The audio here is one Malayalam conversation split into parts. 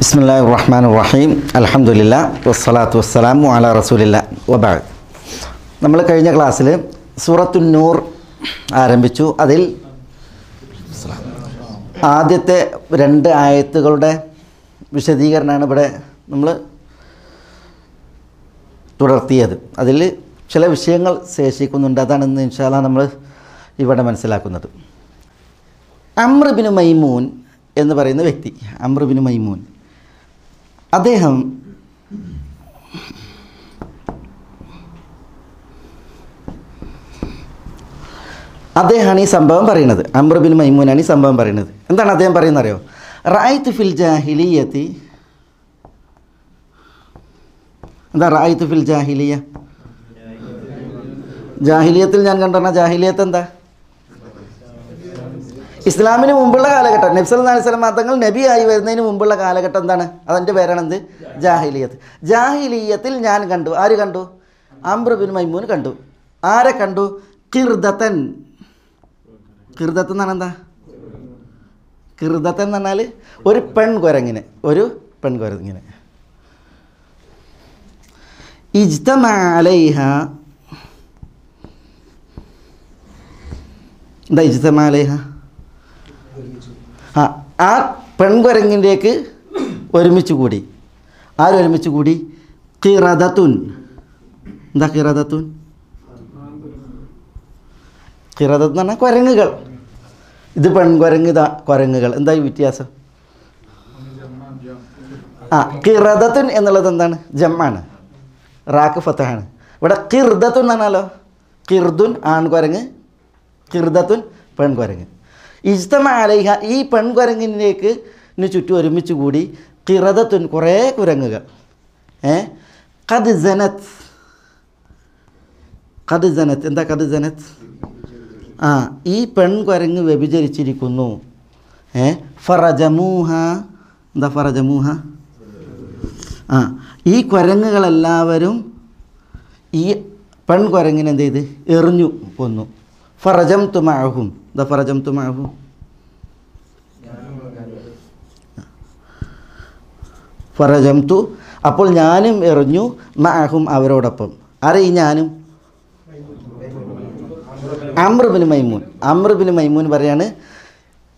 ബിസ്മില്ലാ റഹ്മാൻ റഹീം അലഹമുല്ല വസ്സലാത്തു വസ്സലാമു അല റസൂലില്ല വബാദ് നമ്മൾ കഴിഞ്ഞ ക്ലാസ്സിൽ നൂർ ആരംഭിച്ചു അതിൽ ആദ്യത്തെ രണ്ട് ആയത്തുകളുടെ വിശദീകരണമാണ് ഇവിടെ നമ്മൾ തുടർത്തിയത് അതിൽ ചില വിഷയങ്ങൾ ശേഷിക്കുന്നുണ്ട് അതാണ് ഇന്ന് ഇൻഷാല്ല നമ്മൾ ഇവിടെ മനസ്സിലാക്കുന്നത് അമ്രബിനു മൈമൂൻ എന്ന് പറയുന്ന വ്യക്തി അമ്രബിനു മൈമൂൻ അദ്ദേഹം അദ്ദേഹമാണ് ഈ സംഭവം പറയുന്നത് അമ്രബിൻ മൈമൂനാണ് ഈ സംഭവം പറയുന്നത് എന്താണ് അദ്ദേഹം പറയുന്നത് അറിയോ റായിത്ത് ഫിൽ ജാഹിലിയത്തി എന്താ റായിത്ത് ഫിൽ ജാഹിലിയ ജാഹിലിയത്തിൽ ഞാൻ കണ്ടെന്നാ ജാഹിലിയത്ത് എന്താ ഇസ്ലാമിന് മുമ്പുള്ള കാലഘട്ടം നബ്സൽ അലൈഹി മതങ്ങൾ നബിയായി വരുന്നതിന് മുമ്പുള്ള കാലഘട്ടം എന്താണ് അതിൻ്റെ പേരാണെന്ത് ജാഹിലിയത്ത് ജാഹിലിയത്തിൽ ഞാൻ കണ്ടു ആര് കണ്ടു അമ്രബിൻ മൈമൂൻ കണ്ടു ആരെ കണ്ടു കിർദത്തൻ കിർദത്തൻ എന്നാണ് എന്താ കിർദത്തൻ എന്ന് പറഞ്ഞാൽ ഒരു പെൺകുരങ്ങിനെ ഒരു പെൺകുരങ്ങിനെ ഇജ്തമാലൈഹ എന്താ ഇജ്തമാലൈഹ ആ പെൺകുരങ്ങിൻ്റെക്ക് ഒരുമിച്ച് കൂടി ആരൊരുമിച്ച് കൂടി കിറദത്തുൻ എന്താ കിറദത്തുൻ കിറദത്ത് എന്ന് പറഞ്ഞാൽ കുരങ്ങുകൾ ഇത് പെൺകുരങ്ങ് ഇതാ കുരങ്ങുകൾ എന്താ ഈ വ്യത്യാസം ആ കിറദത്തുൻ എന്നുള്ളത് എന്താണ് ജമ്മാണ് റാക്ക് ഫത്തഹാണ് ഇവിടെ കിർദത്തുൻ എന്നാണല്ലോ കിർദുൻ ആൺകുരങ്ങ് കിർദത്തുൻ പെൺകുരങ്ങ് ഇജ്തമ അലൈഹ ഈ പെൺകുരങ്ങിലേക്ക് ചുറ്റും ഒരുമിച്ച് കൂടി കിറതത്തുൻ കുറേ കുരങ്ങുകൾ ഏ കത് ജനത്ത് കത് ജനത്ത് എന്താ കത് ജനത്ത് ആ ഈ പെൺകുരങ്ങ് വ്യഭിചരിച്ചിരിക്കുന്നു ഏ ഫറജമൂഹ എന്താ ഫറജമൂഹ ആ ഈ കുരങ്ങുകളെല്ലാവരും ഈ പെൺകുരങ്ങിനെന്ത് ചെയ്ത് എറിഞ്ഞു കൊന്നു ഫറജം തുമാഹും ദ ഫറജം തുമാഹും ഫറജം തു അപ്പോൾ ഞാനും എറിഞ്ഞു മാഹും അവരോടൊപ്പം ആരെ ഈ ഞാനും അമ്രബിന് മൈമൂൻ അമ്രബിന് മൈമൂൻ പറയാണ്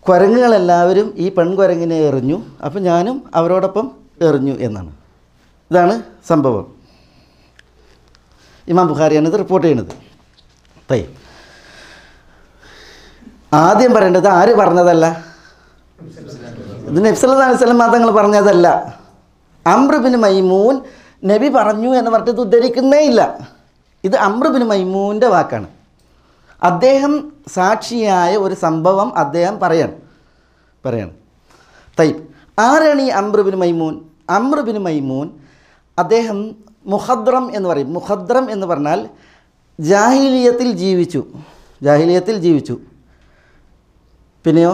കുരങ്ങുകളെല്ലാവരും ഈ പെൺകുരങ്ങിനെ എറിഞ്ഞു അപ്പം ഞാനും അവരോടൊപ്പം എറിഞ്ഞു എന്നാണ് ഇതാണ് സംഭവം ഇമാം ബുഖാരിയാണ് ഇത് റിപ്പോർട്ട് ചെയ്യുന്നത് തൈ ആദ്യം പറയേണ്ടത് ആര് പറഞ്ഞതല്ല ഇത് നബ്സല്ലാസ്ലം മാതങ്ങൾ പറഞ്ഞതല്ല അമ്രുബിൻ മൈമൂൻ നബി പറഞ്ഞു എന്ന് ഇത് ഉദ്ധരിക്കുന്നേ ഇല്ല ഇത് അമ്രുബിൻ മൈമൂൻ്റെ വാക്കാണ് അദ്ദേഹം സാക്ഷിയായ ഒരു സംഭവം അദ്ദേഹം പറയാണ് പറയാണ് തൈ ആരാണ് ഈ അമ്രുബിൻ മൈമൂൻ അമ്രുബിൻ മൈമൂൻ അദ്ദേഹം മുഹദ്രം എന്ന് പറയും മുഹദ്രം എന്ന് പറഞ്ഞാൽ ജാഹിലിയത്തിൽ ജീവിച്ചു ജാഹിലിയത്തിൽ ജീവിച്ചു പിന്നെയോ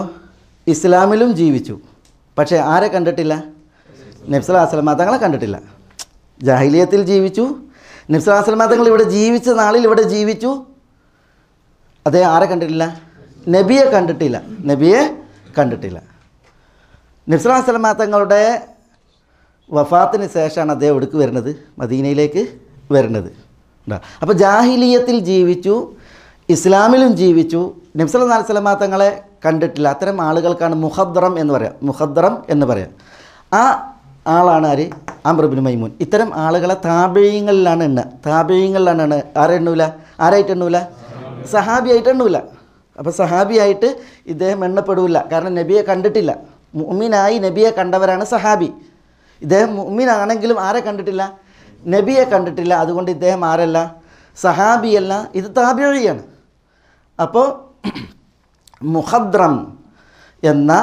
ഇസ്ലാമിലും ജീവിച്ചു പക്ഷേ ആരെ കണ്ടിട്ടില്ല നബ്സലാസ്ലമ തങ്ങളെ കണ്ടിട്ടില്ല ജാഹിലിയത്തിൽ ജീവിച്ചു നബ്സലാസ്ലമ തങ്ങൾ ഇവിടെ ജീവിച്ച നാളിൽ ഇവിടെ ജീവിച്ചു അതേ ആരെ കണ്ടിട്ടില്ല നബിയെ കണ്ടിട്ടില്ല നബിയെ കണ്ടിട്ടില്ല നബ്സലാസ്ലമ തങ്ങളുടെ വഫാത്തിന് ശേഷമാണ് അദ്ദേഹം എടുക്ക് വരുന്നത് മദീനയിലേക്ക് വരുന്നത് അപ്പോൾ ജാഹിലിയത്തിൽ ജീവിച്ചു ഇസ്ലാമിലും ജീവിച്ചു നബ്സല നാൽസലമാ തങ്ങളെ കണ്ടിട്ടില്ല അത്തരം ആളുകൾക്കാണ് മുഹദ്റം എന്ന് പറയാം മുഹദ്റം എന്ന് പറയാം ആ ആളാണ് ആര് അമ്രബിൻ മൈമൂൻ ഇത്തരം ആളുകളെ താപേയങ്ങളിലാണ് എണ്ണ താപേയങ്ങളിലാണ് എണ്ണ ആരെ എണ്ണൂല ആരായിട്ട് എണ്ണൂല സഹാബിയായിട്ട് എണ്ണൂല അപ്പോൾ സഹാബിയായിട്ട് ഇദ്ദേഹം എണ്ണപ്പെടില്ല കാരണം നബിയെ കണ്ടിട്ടില്ല മുമ്മിനായി നബിയെ കണ്ടവരാണ് സഹാബി ഇദ്ദേഹം മുമ്മിനാണെങ്കിലും ആരെ കണ്ടിട്ടില്ല നബിയെ കണ്ടിട്ടില്ല അതുകൊണ്ട് ഇദ്ദേഹം ആരല്ല സഹാബിയല്ല ഇത് താബിഴയാണ് അപ്പോൾ മുഹദ്രം എന്ന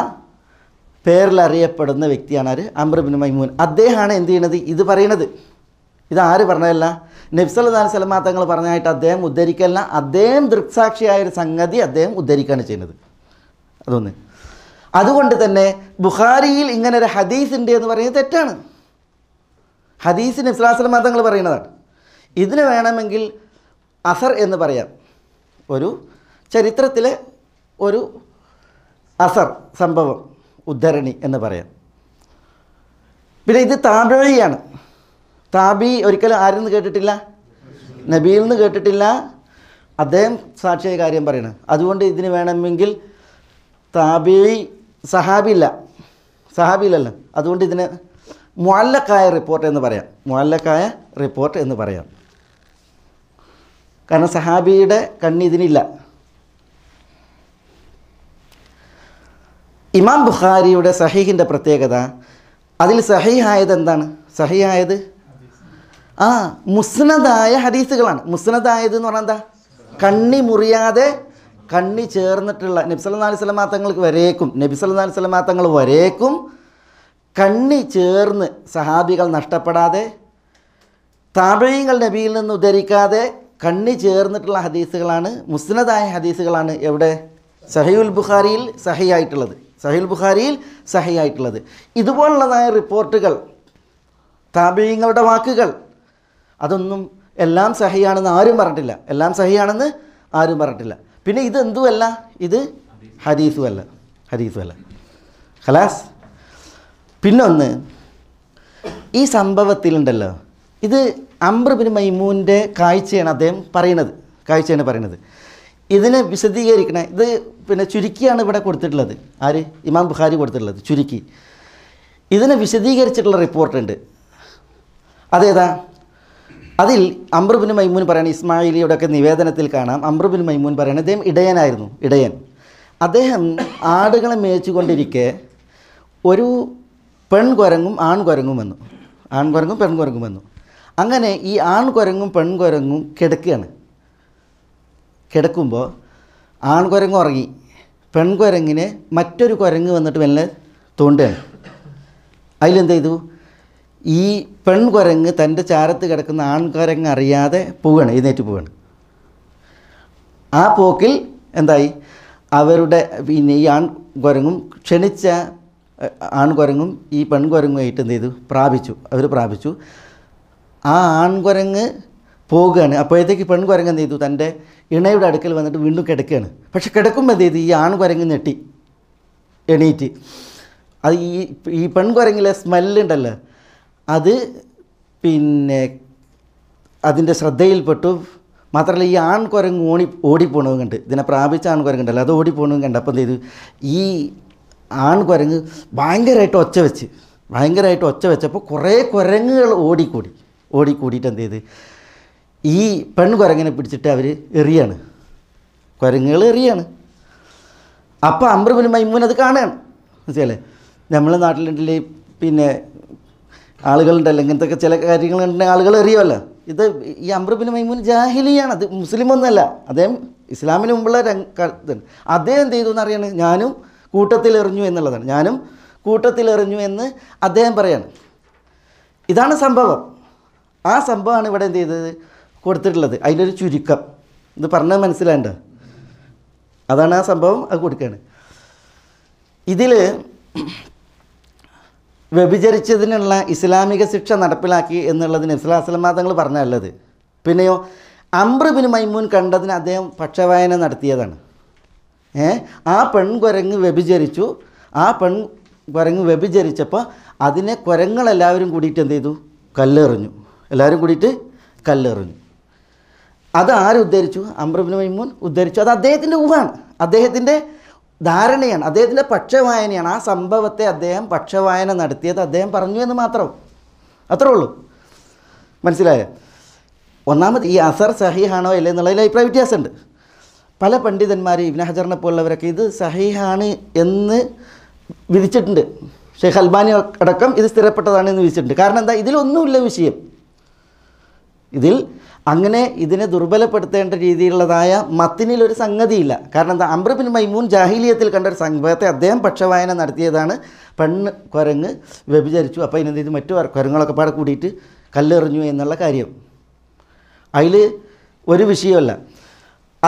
പേരിൽ അറിയപ്പെടുന്ന വ്യക്തിയാണ് ആര് അമ്രബിൻ മൈമൂൻ അദ്ദേഹമാണ് എന്ത് ചെയ്യണത് ഇത് പറയണത് ഇത് ആര് പറഞ്ഞതല്ല നബ്സല്ലാൻ സലമാ തങ്ങൾ പറഞ്ഞതായിട്ട് അദ്ദേഹം ഉദ്ധരിക്കല്ല അദ്ദേഹം ദൃക്സാക്ഷിയായ ഒരു സംഗതി അദ്ദേഹം ഉദ്ധരിക്കുകയാണ് ചെയ്യുന്നത് അതൊന്ന് അതുകൊണ്ട് തന്നെ ബുഖാരിയിൽ ഇങ്ങനെ ഒരു ഹദീസ് ഉണ്ട് എന്ന് പറയുന്നത് തെറ്റാണ് ഹദീസ് നബ്സല്ലാ സലമാ തങ്ങൾ പറയുന്നതാണ് ഇതിന് വേണമെങ്കിൽ അസർ എന്ന് പറയാം ഒരു ചരിത്രത്തിലെ ഒരു അസർ സംഭവം ഉദ്ധരണി എന്ന് പറയാം പിന്നെ ഇത് താബഴിയാണ് താബി ഒരിക്കലും ആരിൽ നിന്ന് കേട്ടിട്ടില്ല നബിയിൽ നിന്ന് കേട്ടിട്ടില്ല അദ്ദേഹം സാക്ഷിയായ കാര്യം പറയണം അതുകൊണ്ട് ഇതിന് വേണമെങ്കിൽ താബി സഹാബില്ല സഹാബിയില്ലല്ലോ അതുകൊണ്ട് ഇതിനെ മുല്ലക്കായ റിപ്പോർട്ട് എന്ന് പറയാം മുല്ലക്കായ റിപ്പോർട്ട് എന്ന് പറയാം കാരണം സഹാബിയുടെ കണ്ണിതിനില്ല ഇമാം ബുഖാരിയുടെ സഹീഹിൻ്റെ പ്രത്യേകത അതിൽ സഹീഹായത് എന്താണ് സഹീഹായത് ആ മുസ്നദായ ഹദീസുകളാണ് മുസ്നദായത് എന്ന് പറഞ്ഞാൽ എന്താ കണ്ണി മുറിയാതെ കണ്ണി ചേർന്നിട്ടുള്ള നബി സല്ലാ അലൈഹി സ്വലമാ തങ്ങൾക്ക് വരേക്കും നബി സല്ലാ അലൈഹി തങ്ങൾ വരേക്കും കണ്ണി ചേർന്ന് സഹാബികൾ നഷ്ടപ്പെടാതെ താപഴയങ്ങൾ നബിയിൽ നിന്ന് ഉദ്ധരിക്കാതെ കണ്ണി ചേർന്നിട്ടുള്ള ഹദീസുകളാണ് മുസ്നദായ ഹദീസുകളാണ് എവിടെ സഹയുൽ ബുഖാരിയിൽ സഹിയായിട്ടുള്ളത് സഹിൽ ബുഖാരിയിൽ സഹിയായിട്ടുള്ളത് ഇതുപോലുള്ളതായ റിപ്പോർട്ടുകൾ താപീയങ്ങളുടെ വാക്കുകൾ അതൊന്നും എല്ലാം സഹിയാണെന്ന് ആരും പറഞ്ഞിട്ടില്ല എല്ലാം സഹിയാണെന്ന് ആരും പറഞ്ഞിട്ടില്ല പിന്നെ ഇത് എന്തുമല്ല ഇത് ഹദീസുമല്ല ഹദീസുമല്ല ഖലാസ് പിന്നൊന്ന് ഈ സംഭവത്തിലുണ്ടല്ലോ ഇത് അംബ്രബിൻ മൈമൂൻ്റെ കാഴ്ചയാണ് അദ്ദേഹം പറയുന്നത് കാഴ്ചയാണ് പറയുന്നത് ഇതിനെ വിശദീകരിക്കണേ ഇത് പിന്നെ ചുരുക്കിയാണ് ഇവിടെ കൊടുത്തിട്ടുള്ളത് ആര് ഇമാം ബുഖാരി കൊടുത്തിട്ടുള്ളത് ചുരുക്കി ഇതിനെ വിശദീകരിച്ചിട്ടുള്ള റിപ്പോർട്ടുണ്ട് അതേതാ അതിൽ അമ്രുബിൻ മൈമൂൻ പറയുന്ന ഇസ്മായിലിയുടെ ഒക്കെ നിവേദനത്തിൽ കാണാം അമ്രുബിൻ മൈമൂൻ പറയുന്നത് അദ്ദേഹം ഇടയനായിരുന്നു ഇടയൻ അദ്ദേഹം ആടുകളെ മേയിച്ചുകൊണ്ടിരിക്കെ ഒരു പെൺകുരങ്ങും ആൺകുരങ്ങും വന്നു ആൺകുരങ്ങും പെൺകുരങ്ങും വന്നു അങ്ങനെ ഈ ആൺകുരങ്ങും പെൺകുരങ്ങും കിടക്കുകയാണ് കിടക്കുമ്പോൾ ആൺകുരങ്ങ് ഉറങ്ങി പെൺകുരങ്ങിന് മറ്റൊരു കുരങ്ങ് വന്നിട്ട് മെല്ലെ തോണ്ടുകയാണ് അതിലെന്ത് ചെയ്തു ഈ പെൺകുരങ്ങ് തൻ്റെ ചാരത്ത് കിടക്കുന്ന ആൺകുരങ്ങ് അറിയാതെ പോവുകയാണ് എഴുന്നേറ്റ് പോവുകയാണ് ആ പോക്കിൽ എന്തായി അവരുടെ പിന്നെ ഈ ആൺകുരങ്ങും ക്ഷണിച്ച ആൺകുരങ്ങും ഈ പെൺകുരങ്ങുമായിട്ട് എന്ത് ചെയ്തു പ്രാപിച്ചു അവർ പ്രാപിച്ചു ആ ആൺകുരങ്ങ് പോവുകയാണ് അപ്പോഴത്തേക്ക് പെൺകുരങ്ങ് എന്ത് ചെയ്തു തൻ്റെ ഇണയുടെ അടുക്കൽ വന്നിട്ട് വീണ്ടും കിടക്കുകയാണ് പക്ഷെ കിടക്കുമ്പോൾ എന്ത് ചെയ്ത് ഈ ആൺകുരങ്ങ് ഞെട്ടി എണീറ്റ് അത് ഈ ഈ പെൺകുരങ്ങിലെ സ്മെല്ലുണ്ടല്ലോ അത് പിന്നെ അതിൻ്റെ ശ്രദ്ധയിൽപ്പെട്ടു മാത്രമല്ല ഈ ആൺകുരങ്ങ് ഓണി ഓടിപ്പോണതും കണ്ട് ഇതിനെ പ്രാപിച്ച ആൺകുരങ്ങുണ്ടല്ലോ അത് ഓടിപ്പോണതും കണ്ട് അപ്പം എന്ത് ചെയ്തു ഈ ആൺകുരങ്ങ് ഭയങ്കരമായിട്ട് ഒച്ച വെച്ച് ഭയങ്കരമായിട്ട് ഒച്ച വെച്ചപ്പോൾ കുറേ കുരങ്ങുകൾ ഓടിക്കൂടി ഓടിക്കൂടിയിട്ട് എന്ത് ചെയ്ത് ഈ പെൺകുരങ്ങനെ പിടിച്ചിട്ട് അവർ എറിയാണ് കുരങ്ങുകൾ എറിയാണ് അപ്പോൾ അമ്രബുൽ മൈമൂൻ അത് കാണുകയാണ് മനസ്സിലല്ലേ നമ്മളെ നാട്ടിലുണ്ടെങ്കിൽ പിന്നെ ആളുകളുണ്ടല്ലോ ഇങ്ങനത്തെ ചില കാര്യങ്ങളുണ്ടെങ്കിൽ ആളുകൾ എറിയുമല്ലോ ഇത് ഈ അമ്രബിൻ മൈമൂൻ ജാഹിലിയാണ് അത് മുസ്ലിം ഒന്നല്ല അദ്ദേഹം ഇസ്ലാമിന് മുമ്പുള്ള ഇതാണ് അദ്ദേഹം എന്ത് ചെയ്തു എന്നറിയാണ് ഞാനും കൂട്ടത്തിൽ എറിഞ്ഞു എന്നുള്ളതാണ് ഞാനും കൂട്ടത്തിൽ എറിഞ്ഞു എന്ന് അദ്ദേഹം പറയാണ് ഇതാണ് സംഭവം ആ സംഭവമാണ് ഇവിടെ എന്ത് ചെയ്തത് കൊടുത്തിട്ടുള്ളത് അതിലൊരു ചുരുക്കം ഇത് പറഞ്ഞാൽ മനസ്സിലാണ്ട അതാണ് ആ സംഭവം അത് കൊടുക്കുകയാണ് ഇതിൽ വ്യഭിചരിച്ചതിനുള്ള ഇസ്ലാമിക ശിക്ഷ നടപ്പിലാക്കി എന്നുള്ളതിന് ഇസ്ലാസ്ലമാ തങ്ങൾ പറഞ്ഞല്ലത് പിന്നെയോ അമ്രബിന് മൈമൂൻ കണ്ടതിന് അദ്ദേഹം പക്ഷവായന നടത്തിയതാണ് ഏ ആ പെൺകുരങ്ങ് വ്യഭിചരിച്ചു ആ പെൺ കുരങ്ങ് വ്യഭിചരിച്ചപ്പോൾ അതിനെ കുരങ്ങളെല്ലാവരും കൂടിയിട്ട് എന്ത് ചെയ്തു കല്ലെറിഞ്ഞു എല്ലാവരും കൂടിയിട്ട് കല്ലെറിഞ്ഞു അത് ആരുദ്ധരിച്ചു അമ്രബിന് മൈമൂൻ ഉദ്ധരിച്ചു അത് അദ്ദേഹത്തിൻ്റെ ഊഹാണ് അദ്ദേഹത്തിൻ്റെ ധാരണയാണ് അദ്ദേഹത്തിൻ്റെ പക്ഷവായനയാണ് ആ സംഭവത്തെ അദ്ദേഹം പക്ഷവായന നടത്തിയത് അദ്ദേഹം പറഞ്ഞു എന്ന് മാത്രം അത്രേ ഉള്ളൂ മനസ്സിലായോ ഒന്നാമത് ഈ അസർ സഹീഹാണോ അല്ലേ എന്നുള്ളതിൽ അഭിപ്രായ വ്യത്യാസമുണ്ട് പല പണ്ഡിതന്മാർ ഇബ്നു ഹജറിനെ പോലുള്ളവരൊക്കെ ഇത് സഹീഹാണ് എന്ന് വിധിച്ചിട്ടുണ്ട് ഷെയ്ഖ് അൽബാനി അടക്കം ഇത് സ്ഥിരപ്പെട്ടതാണ് എന്ന് വിധിച്ചിട്ടുണ്ട് കാരണം എന്താ ഇതിലൊന്നുമില്ല വിഷയം ഇതിൽ അങ്ങനെ ഇതിനെ ദുർബലപ്പെടുത്തേണ്ട രീതിയിലുള്ളതായ മത്തിനിൽ ഒരു സംഗതിയില്ല കാരണം എന്താ അമ്രബിൻ മൈമൂൻ ജാഹിലിയത്തിൽ കണ്ട ഒരു സംഭവത്തെ അദ്ദേഹം പക്ഷവായന നടത്തിയതാണ് പെണ്ണ് കുരങ്ങ് വ്യഭിചരിച്ചു അപ്പോൾ അതിനെന്ത് ചെയ്തു മറ്റു കുരങ്ങളൊക്കെ പാടെ കൂടിയിട്ട് കല്ലെറിഞ്ഞു എന്നുള്ള കാര്യം അതിൽ ഒരു വിഷയമല്ല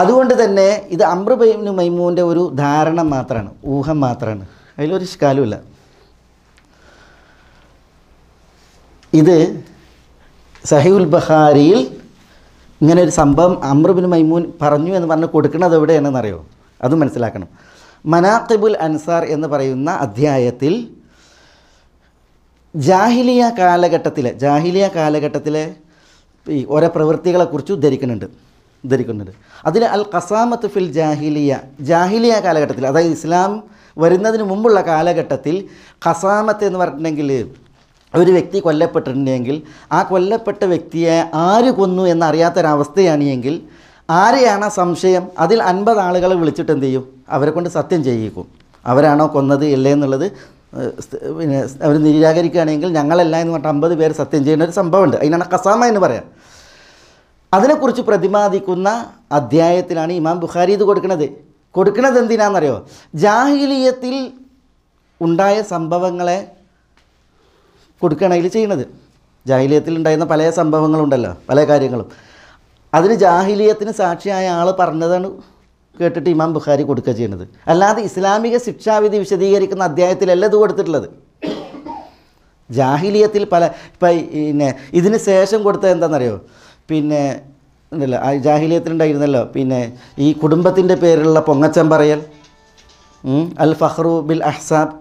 അതുകൊണ്ട് തന്നെ ഇത് അമ്രബൈനു മൈമൂൻ്റെ ഒരു ധാരണ മാത്രമാണ് ഊഹം മാത്രമാണ് അതിലൊരു കാലമില്ല ഇത് സഹിഉൽ ബഹാരിയിൽ ഇങ്ങനെ ഒരു സംഭവം അമ്രബിൻ മൈമൂൻ പറഞ്ഞു എന്ന് പറഞ്ഞ് കൊടുക്കുന്നത് എവിടെയാണെന്ന് അറിയോ അത് മനസ്സിലാക്കണം മനാഖിബുൽ അൻസാർ എന്ന് പറയുന്ന അധ്യായത്തിൽ ജാഹിലിയ കാലഘട്ടത്തിലെ ജാഹിലിയ കാലഘട്ടത്തിലെ ഈ ഓരോ പ്രവൃത്തികളെക്കുറിച്ച് ഉദ്ധരിക്കുന്നുണ്ട് ധരിക്കുന്നുണ്ട് അതിൽ അൽ ഖസാമത്ത് ഫിൽ ജാഹിലിയ ജാഹിലിയ കാലഘട്ടത്തിൽ അതായത് ഇസ്ലാം വരുന്നതിന് മുമ്പുള്ള കാലഘട്ടത്തിൽ ഖസാമത്ത് എന്ന് പറഞ്ഞിട്ടുണ്ടെങ്കിൽ ഒരു വ്യക്തി കൊല്ലപ്പെട്ടിട്ടുണ്ടെങ്കിൽ ആ കൊല്ലപ്പെട്ട വ്യക്തിയെ ആര് കൊന്നു എന്നറിയാത്തൊരവസ്ഥയാണ് എങ്കിൽ ആരെയാണ് സംശയം അതിൽ അൻപത് ആളുകളെ വിളിച്ചിട്ട് എന്ത് ചെയ്യും അവരെ കൊണ്ട് സത്യം ചെയ്യിക്കും അവരാണോ കൊന്നത് ഇല്ലേ എന്നുള്ളത് പിന്നെ അവർ നിരാകരിക്കുകയാണെങ്കിൽ ഞങ്ങളല്ല എന്ന് പറഞ്ഞിട്ട് അമ്പത് പേര് സത്യം ചെയ്യുന്ന ഒരു സംഭവമുണ്ട് അതിനാണ് കസാമ എന്ന് പറയാം അതിനെക്കുറിച്ച് പ്രതിപാദിക്കുന്ന അധ്യായത്തിലാണ് ഇമാം ബുഖാരി ഇത് കൊടുക്കുന്നത് കൊടുക്കുന്നത് എന്തിനാണെന്നറിയോ ജാഹിലീയത്തിൽ ഉണ്ടായ സംഭവങ്ങളെ കൊടുക്കുകയാണ് അതിൽ ചെയ്യണത് ജാഹിലിയത്തിൽ ഉണ്ടായിരുന്ന പല സംഭവങ്ങളുണ്ടല്ലോ പല കാര്യങ്ങളും അതിന് ജാഹിലിയത്തിന് സാക്ഷിയായ ആൾ പറഞ്ഞതാണ് കേട്ടിട്ട് ഇമാം ബുഖാരി കൊടുക്കുക ചെയ്യുന്നത് അല്ലാതെ ഇസ്ലാമിക ശിക്ഷാവിധി വിശദീകരിക്കുന്ന അധ്യായത്തിലല്ല ഇത് കൊടുത്തിട്ടുള്ളത് ജാഹിലിയത്തിൽ പല ഇപ്പം പിന്നെ ഇതിന് ശേഷം കൊടുത്തത് എന്താണെന്നറിയോ പിന്നെ ഉണ്ടല്ലോ ആ ജാഹിലിയത്തിലുണ്ടായിരുന്നല്ലോ പിന്നെ ഈ കുടുംബത്തിൻ്റെ പേരിലുള്ള പൊങ്ങച്ചം പറയൽ അൽ ഫഹ്റു ബിൽ അഹ്സാബ്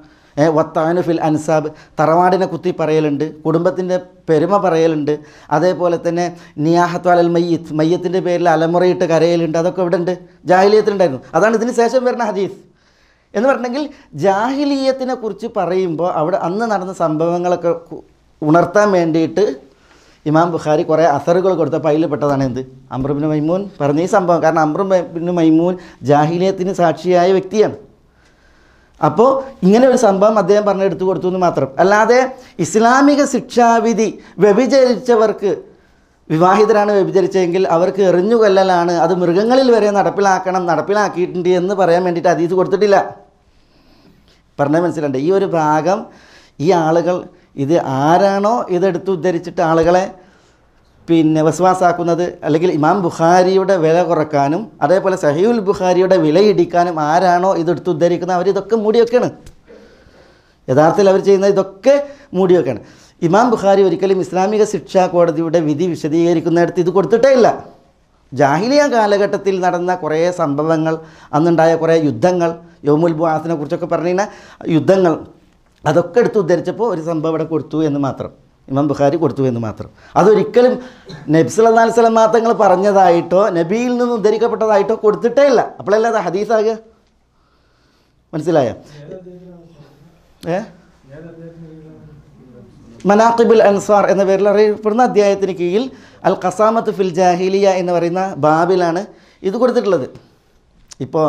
വത്താനു ഫിൽ അൻസാബ് തറവാടിനെ കുത്തി പറയലുണ്ട് കുടുംബത്തിൻ്റെ പെരുമ പറയലുണ്ട് അതേപോലെ തന്നെ നിയാഹത്ത് അലൽ മയ്യത്ത് മയ്യത്തിൻ്റെ പേരിൽ അലമുറയിട്ട് കരയലുണ്ട് അതൊക്കെ ഇവിടെ ഉണ്ട് ജാഹിലിയത്തിലുണ്ടായിരുന്നു അതാണ് ഇതിന് ശേഷം വരുന്ന ഹദീസ് എന്ന് പറഞ്ഞെങ്കിൽ ജാഹിലീയത്തിനെ കുറിച്ച് പറയുമ്പോൾ അവിടെ അന്ന് നടന്ന സംഭവങ്ങളൊക്കെ ഉണർത്താൻ വേണ്ടിയിട്ട് ഇമാം ബുഖാരി കുറേ അസറുകൾ കൊടുത്ത അതിൽ പെട്ടതാണ് എന്ത് അമ്രബിന് മൈമൂൻ പറഞ്ഞ ഈ സംഭവം കാരണം അമ്രബിന് മൈമൂൻ ജാഹിലിയത്തിന് സാക്ഷിയായ വ്യക്തിയാണ് അപ്പോൾ ഇങ്ങനെ ഒരു സംഭവം അദ്ദേഹം പറഞ്ഞ് എടുത്തു കൊടുത്തു എന്ന് മാത്രം അല്ലാതെ ഇസ്ലാമിക ശിക്ഷാവിധി വ്യഭിചരിച്ചവർക്ക് വിവാഹിതരാണ് വ്യഭിചരിച്ചതെങ്കിൽ അവർക്ക് എറിഞ്ഞു അത് മൃഗങ്ങളിൽ വരെ നടപ്പിലാക്കണം നടപ്പിലാക്കിയിട്ടുണ്ട് എന്ന് പറയാൻ വേണ്ടിയിട്ട് അതീത് കൊടുത്തിട്ടില്ല പറഞ്ഞാൽ മനസ്സിലുണ്ട് ഈ ഒരു ഭാഗം ഈ ആളുകൾ ഇത് ആരാണോ ഇതെടുത്ത് ഉദ്ധരിച്ചിട്ട് ആളുകളെ പിന്നെ വസ്വാസാക്കുന്നത് അല്ലെങ്കിൽ ഇമാം ബുഖാരിയുടെ വില കുറക്കാനും അതേപോലെ സഹീൽ ബുഖാരിയുടെ വിലയിടിക്കാനും ആരാണോ ഇതെടുത്ത് ഉദ്ധരിക്കുന്നത് അവർ ഇതൊക്കെ മൂടിയൊക്കെയാണ് യഥാർത്ഥത്തിൽ അവർ ചെയ്യുന്ന ഇതൊക്കെ മൂടിയൊക്കെയാണ് ഇമാം ബുഖാരി ഒരിക്കലും ഇസ്ലാമിക ശിക്ഷാ കോടതിയുടെ വിധി വിശദീകരിക്കുന്നിടത്ത് ഇത് കൊടുത്തിട്ടേ ഇല്ല ജാഹിലിയ കാലഘട്ടത്തിൽ നടന്ന കുറേ സംഭവങ്ങൾ അന്നുണ്ടായ കുറേ യുദ്ധങ്ങൾ യോമുൽ ബുഹാസിനെ കുറിച്ചൊക്കെ പറഞ്ഞു യുദ്ധങ്ങൾ അതൊക്കെ എടുത്ത് ഉദ്ധരിച്ചപ്പോൾ ഒരു സംഭവം ഇവിടെ കൊടുത്തു എന്ന് മാത്രം ഇമാം ബുഖാരി കൊടുത്തു എന്ന് മാത്രം അതൊരിക്കലും നബ്സുലി മാത്രങ്ങൾ പറഞ്ഞതായിട്ടോ നബിയിൽ നിന്ന് ഉദ്ധരിക്കപ്പെട്ടതായിട്ടോ കൊടുത്തിട്ടേ ഇല്ല അപ്പോഴല്ലേ അത് ഹദീസാക മനസ്സിലായോ ഏ മനാഖിബുൽ അൻസാർ എന്ന പേരിൽ അറിയപ്പെടുന്ന അധ്യായത്തിന് കീഴിൽ അൽ ഖസാമത്ത് ഫിൽ ജാഹിലിയ എന്ന് പറയുന്ന ബാബിലാണ് ഇത് കൊടുത്തിട്ടുള്ളത് ഇപ്പോൾ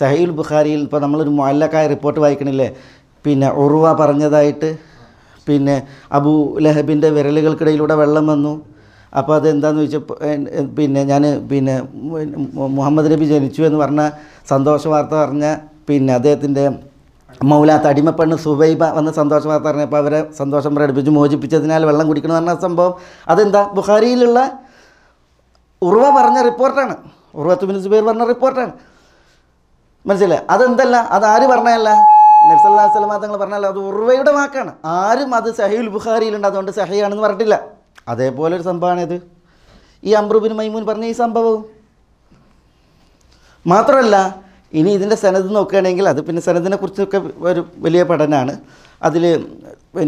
സഹീൽ ബുഖാരിയിൽ ഇപ്പോൾ നമ്മളൊരു മുല്ലക്കായ റിപ്പോർട്ട് വായിക്കണില്ലേ പിന്നെ ഉറുവ പറഞ്ഞതായിട്ട് പിന്നെ അബു ലഹബിൻ്റെ വിരലുകൾക്കിടയിലൂടെ വെള്ളം വന്നു അപ്പോൾ അതെന്താണെന്ന് ചോദിച്ചപ്പോൾ പിന്നെ ഞാൻ പിന്നെ മുഹമ്മദ് നബി ജനിച്ചു എന്ന് പറഞ്ഞ സന്തോഷ വാർത്ത പറഞ്ഞ പിന്നെ അദ്ദേഹത്തിൻ്റെ മൗലാത്ത് അടിമപ്പെണ്ണ് സുബൈബ വന്ന സന്തോഷ വാർത്ത പറഞ്ഞപ്പോൾ അവരെ സന്തോഷം പ്രകടിപ്പിച്ച് മോചിപ്പിച്ചതിനാൽ വെള്ളം കുടിക്കണം എന്ന് പറഞ്ഞ സംഭവം അതെന്താ ബുഖാരിയിലുള്ള ഉറുവ പറഞ്ഞ റിപ്പോർട്ടാണ് ഉറുവത്ത് മിനിസ് സുബൈർ പറഞ്ഞ റിപ്പോർട്ടാണ് മനസ്സിലായി അതെന്തല്ല അത് ആര് പറഞ്ഞതല്ല നബ്സല്ലാ സ്വലമാ തങ്ങൾ പറഞ്ഞാൽ അത് ഉറവയുടെ വാക്കാണ് ആരും അത് സഹീൽ ബുഖാരിയിലുണ്ട് അതുകൊണ്ട് സഹയാണെന്ന് പറഞ്ഞിട്ടില്ല അതേപോലെ ഒരു ഇത് ഈ അമ്രുബിൻ മൈമൂൻ പറഞ്ഞ ഈ സംഭവവും മാത്രമല്ല ഇനി ഇതിൻ്റെ സനദ് നോക്കുകയാണെങ്കിൽ അത് പിന്നെ സനദിനെ കുറിച്ചൊക്കെ ഒരു വലിയ പഠനമാണ് അതിൽ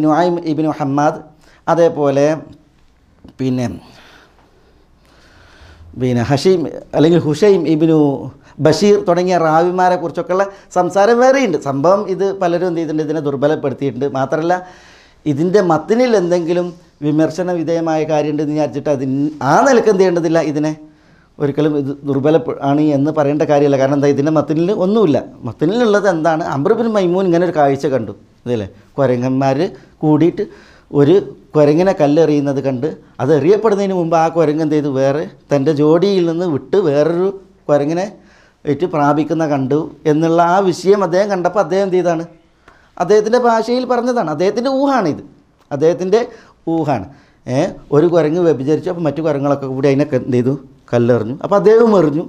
നുആം ഇബിൻ ഹമ്മാദ് അതേപോലെ പിന്നെ പിന്നെ ഹഷീം അല്ലെങ്കിൽ ഹുഷൈം ഇബിനു ബഷീർ തുടങ്ങിയ റാവിമാരെ കുറിച്ചൊക്കെയുള്ള സംസാരം വേറെയുണ്ട് സംഭവം ഇത് പലരും എന്ത് ചെയ്തിട്ടുണ്ട് ഇതിനെ ദുർബലപ്പെടുത്തിയിട്ടുണ്ട് മാത്രമല്ല ഇതിൻ്റെ മത്തിനിൽ എന്തെങ്കിലും വിമർശന വിധേയമായ കാര്യമുണ്ട് എന്ന് വിചാരിച്ചിട്ട് അതിന് ആ നിലക്ക് എന്ത് ചെയ്യേണ്ടതില്ല ഇതിനെ ഒരിക്കലും ഇത് ദുർബല ആണ് എന്ന് പറയേണ്ട കാര്യമല്ല കാരണം എന്താ ഇതിൻ്റെ മത്തിനിൽ ഒന്നുമില്ല മത്തിനിലുള്ളത് എന്താണ് അമ്രബിൻ മൈമൂൻ ഇങ്ങനെ ഒരു കാഴ്ച കണ്ടു അതല്ലേ കുരങ്ങന്മാർ കൂടിയിട്ട് ഒരു കുരങ്ങിനെ കല്ലെറിയുന്നത് കണ്ട് അത് എറിയപ്പെടുന്നതിന് മുമ്പ് ആ കുരങ്ങ് എന്ത് ചെയ്തു വേറെ തൻ്റെ ജോഡിയിൽ നിന്ന് വിട്ട് വേറൊരു കുരങ്ങിനെ ആയിട്ട് പ്രാപിക്കുന്ന കണ്ടു എന്നുള്ള ആ വിഷയം അദ്ദേഹം കണ്ടപ്പോൾ അദ്ദേഹം എന്ത് ചെയ്താണ് അദ്ദേഹത്തിൻ്റെ ഭാഷയിൽ പറഞ്ഞതാണ് അദ്ദേഹത്തിൻ്റെ ഊഹാണിത് അദ്ദേഹത്തിൻ്റെ ഊഹാണ് ഒരു കുരങ്ങ് വ്യഭിചരിച്ചു അപ്പോൾ മറ്റു കുരങ്ങളൊക്കെ കൂടി അതിനൊക്കെ എന്ത് ചെയ്തു കല്ലെറിഞ്ഞു അപ്പോൾ അദ്ദേഹം എറിഞ്ഞു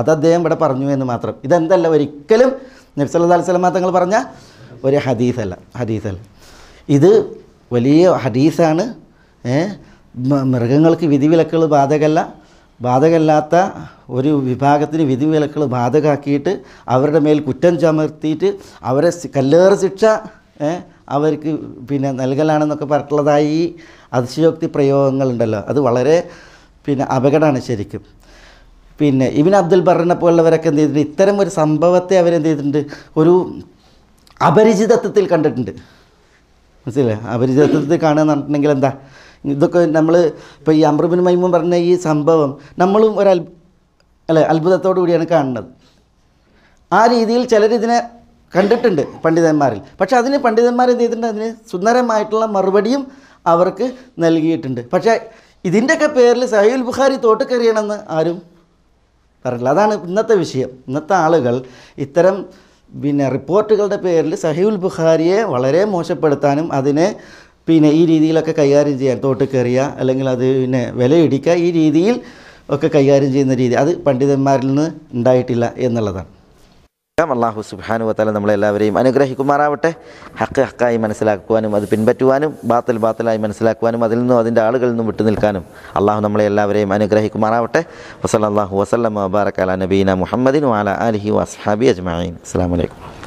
അത് അദ്ദേഹം ഇവിടെ പറഞ്ഞു എന്ന് മാത്രം ഇതെന്തല്ല ഒരിക്കലും നബ്സല്ലാ അലിസ്ലാം തങ്ങൾ പറഞ്ഞ ഒരു ഹദീസല്ല ഹദീസല്ല ഇത് വലിയ ഹദീസാണ് മൃഗങ്ങൾക്ക് വിധിവിലക്കുകൾ ബാധകമല്ല ബാധകമല്ലാത്ത ഒരു വിഭാഗത്തിന് വിധിവിലക്കുകൾ ബാധകമാക്കിയിട്ട് അവരുടെ മേൽ കുറ്റം ചമർത്തിയിട്ട് അവരെ കല്ലേറ് ശിക്ഷ അവർക്ക് പിന്നെ നൽകലാണെന്നൊക്കെ പറഞ്ഞിട്ടുള്ളതായി അതിശയോക്തി പ്രയോഗങ്ങളുണ്ടല്ലോ അത് വളരെ പിന്നെ അപകടമാണ് ശരിക്കും പിന്നെ ഇബിൻ അബ്ദുൽ ബറിനെ പോലുള്ളവരൊക്കെ എന്ത് ചെയ്തിട്ടുണ്ട് ഇത്തരം ഒരു സംഭവത്തെ അവരെന്ത് ചെയ്തിട്ടുണ്ട് ഒരു അപരിചിതത്വത്തിൽ കണ്ടിട്ടുണ്ട് മനസ്സിലെ അപരിചിതത്വത്തിൽ കാണുക എന്ന് പറഞ്ഞിട്ടുണ്ടെങ്കിൽ എന്താ ഇതൊക്കെ നമ്മൾ ഇപ്പോൾ ഈ അമ്രബിൻ മൈമൂൻ പറഞ്ഞ ഈ സംഭവം നമ്മളും ഒരു അത്ഭു അല്ലെ അത്ഭുതത്തോടു കൂടിയാണ് കാണുന്നത് ആ രീതിയിൽ ചിലരിതിനെ കണ്ടിട്ടുണ്ട് പണ്ഡിതന്മാരിൽ പക്ഷേ അതിന് പണ്ഡിതന്മാർ എന്ത് ചെയ്തിട്ടുണ്ട് അതിന് സുന്ദരമായിട്ടുള്ള മറുപടിയും അവർക്ക് നൽകിയിട്ടുണ്ട് പക്ഷേ ഇതിൻ്റെയൊക്കെ പേരിൽ സഹീൽ ബുഖാരി തോട്ട് ആരും പറഞ്ഞില്ല അതാണ് ഇന്നത്തെ വിഷയം ഇന്നത്തെ ആളുകൾ ഇത്തരം പിന്നെ റിപ്പോർട്ടുകളുടെ പേരിൽ സഹീൽ ബുഖാരിയെ വളരെ മോശപ്പെടുത്താനും അതിനെ പിന്നെ ഈ രീതിയിലൊക്കെ കൈകാര്യം ചെയ്യാൻ തോട്ട് കയറിയ അല്ലെങ്കിൽ അത് പിന്നെ വിലയിടിക്കുക ഈ രീതിയിൽ ഒക്കെ കൈകാര്യം ചെയ്യുന്ന രീതി അത് പണ്ഡിതന്മാരിൽ നിന്ന് ഉണ്ടായിട്ടില്ല എന്നുള്ളതാണ് അള്ളാഹു സുബാനു വത്താല നമ്മളെല്ലാവരെയും അനുഗ്രഹിക്കുമാറാവട്ടെ ഹക്ക് ഹക്കായി മനസ്സിലാക്കുവാനും അത് പിൻപറ്റുവാനും ബാത്തൽ ബാത്തലായി മനസ്സിലാക്കുവാനും അതിൽ നിന്നും അതിൻ്റെ ആളുകളിൽ നിന്നും വിട്ടു നിൽക്കാനും അള്ളാഹു നമ്മളെ എല്ലാവരെയും അനുഗ്രഹിക്കുമാറാവട്ടെ വസലല്ലാഹു വസല്ലം മുബാറക് അല നബീന മുഹമ്മദിൻ വാല അലഹി വസ്ഹാബി അജ്മീൻ അസ്സാം വലൈക്കും